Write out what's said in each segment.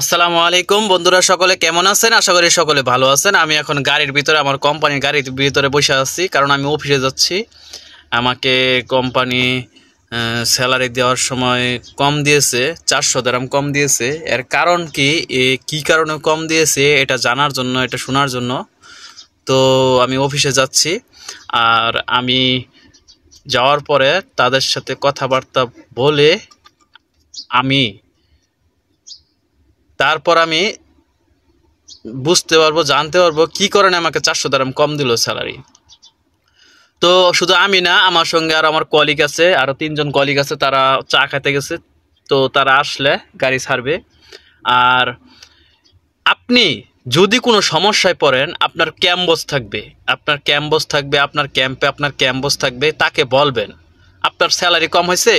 আসসালামু আলাইকুম বন্ধুরা সকলে কেমন আছেন আশা করি সকলে ভালো আছেন আমি এখন গাড়ির ভিতরে আমার কোম্পানির গাড়ির ভিতরে বসে আছি কারণ আমি অফিসে যাচ্ছি আমাকে কোম্পানি স্যালারি দেওয়ার সময় কম দিয়েছে চারশো দাম কম দিয়েছে এর কারণ কি এ কী কারণে কম দিয়েছে এটা জানার জন্য এটা শোনার জন্য তো আমি অফিসে যাচ্ছি আর আমি যাওয়ার পরে তাদের সাথে কথাবার্তা বলে আমি তারপর আমি বুঝতে পারবো জানতে পারবো কি কারণে আমাকে চারশো দাম কম দিল স্যালারি তো শুধু আমি না আমার সঙ্গে আর আমার কলিগ আছে আরও তিনজন কলিগ আছে তারা চা খাইতে গেছে তো তারা আসলে গাড়ি ছাড়বে আর আপনি যদি কোনো সমস্যায় পড়েন আপনার ক্যাম্বস থাকবে আপনার ক্যাম্বস থাকবে আপনার ক্যাম্পে আপনার ক্যাম্বস থাকবে তাকে বলবেন আপনার স্যালারি কম হয়েছে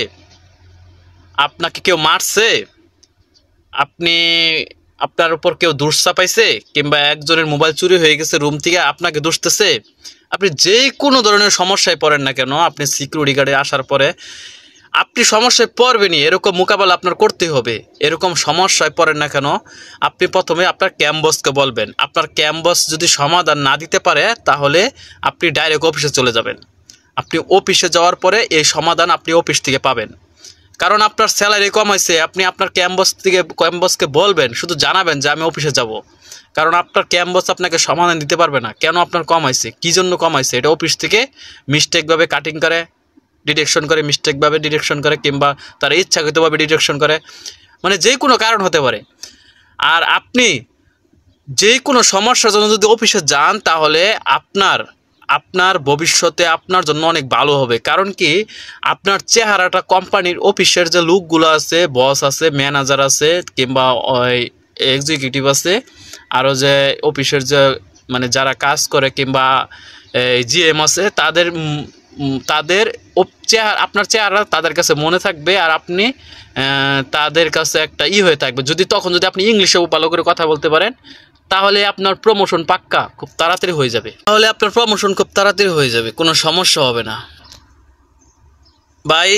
আপনাকে কেউ মারছে আপনি আপনার উপর কেউ দোষ চাপাইছে কিংবা একজনের মোবাইল চুরি হয়ে গেছে রুম থেকে আপনাকে দুষতেছে আপনি যে কোনো ধরনের সমস্যায় পড়েন না কেন আপনি সিকিউরিটি গার্ডে আসার পরে আপনি সমস্যায় পড়বেনি এরকম মোকাবেলা আপনার করতে হবে এরকম সমস্যায় পড়েন না কেন আপনি প্রথমে আপনার ক্যাম্বসকে বলবেন আপনার ক্যাম্বস যদি সমাধান না দিতে পারে তাহলে আপনি ডাইরেক্ট অফিসে চলে যাবেন আপনি অফিসে যাওয়ার পরে এই সমাধান আপনি অফিস থেকে পাবেন কারণ আপনার স্যালারি কম হয়েছে আপনি আপনার ক্যাম্পাস থেকে ক্যাম্পাসকে বলবেন শুধু জানাবেন যে আমি অফিসে যাব। কারণ আপনার ক্যাম্পাস আপনাকে সমাধান দিতে পারবে না কেন আপনার কম হয়েছে কী জন্য কম হয়েছে এটা অফিস থেকে মিস্টেকভাবে কাটিং করে ডিটেকশন করে মিস্টেকভাবে ডিটেকশন করে কিংবা তার ইচ্ছাকৃতভাবে ডিটেকশন করে মানে যে কোনো কারণ হতে পারে আর আপনি যে কোনো সমস্যার জন্য যদি অফিসে যান তাহলে আপনার আপনার ভবিষ্যতে আপনার জন্য অনেক ভালো হবে কারণ কি আপনার চেহারাটা কোম্পানির অফিসের যে লুকগুলো আছে বস আছে ম্যানেজার আছে কিংবা ওই এক্সিকিউটিভ আছে আরও যে অফিসের যে মানে যারা কাজ করে কিংবা জিএম আছে তাদের তাদের চেহারা আপনার চেহারা তাদের কাছে মনে থাকবে আর আপনি তাদের কাছে একটা ই হয়ে থাকবে যদি তখন যদি আপনি ইংলিশেও ভালো করে কথা বলতে পারেন তাহলে আপনার প্রমোশন পাক্কা খুব তাড়াতাড়ি হয়ে যাবে তাহলে আপনার প্রমোশন খুব তাড়াতাড়ি হয়ে যাবে কোনো সমস্যা হবে না ভাই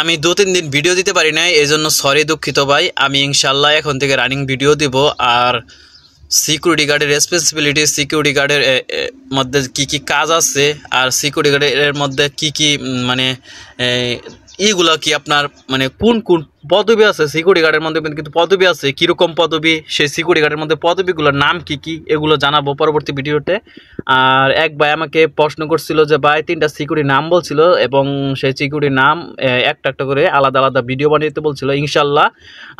আমি দু তিন দিন ভিডিও দিতে পারি নাই এই জন্য সরি দুঃখিত ভাই আমি ইনশাল্লাহ এখন থেকে রানিং ভিডিও দিব আর সিকিউরিটি গার্ডের রেসপন্সিবিলিটি সিকিউরিটি গার্ডের মধ্যে কি কি কাজ আছে আর সিকিউরিটি গার্ডের মধ্যে কি কি মানে ইগুলো কি আপনার মানে কোন কোন পদবি আছে সিকিউরিটি গার্ডের মধ্যে কিন্তু পদবি আছে কীরকম পদবি সেই সিকিউরিটি গার্ডের মধ্যে পদবিগুলোর নাম কি কি এগুলো জানাবো পরবর্তী ভিডিওতে আর এক ভাই আমাকে প্রশ্ন করছিল যে ভাই তিনটা সিকিউরিটির নাম বলছিল এবং সেই সিকিউরিটির নাম একটা একটা করে আলাদা আলাদা ভিডিও বানিয়ে বলছিল ইনশাল্লাহ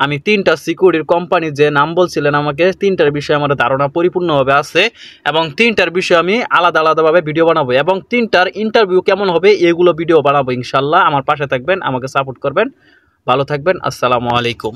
আমি তিনটা সিকিউরিটির কোম্পানি যে নাম বলছিলেন আমাকে তিনটার বিষয়ে আমার ধারণা পরিপূর্ণভাবে আছে এবং তিনটার বিষয়ে আমি আলাদা আলাদাভাবে ভিডিও বানাবো এবং তিনটার ইন্টারভিউ কেমন হবে এগুলো ভিডিও বানাবো ইনশাল্লাহ আমার পাশে থাকবেন আমাকে সাপোর্ট করবেন ভালো থাকবেন আসসালামু আলাইকুম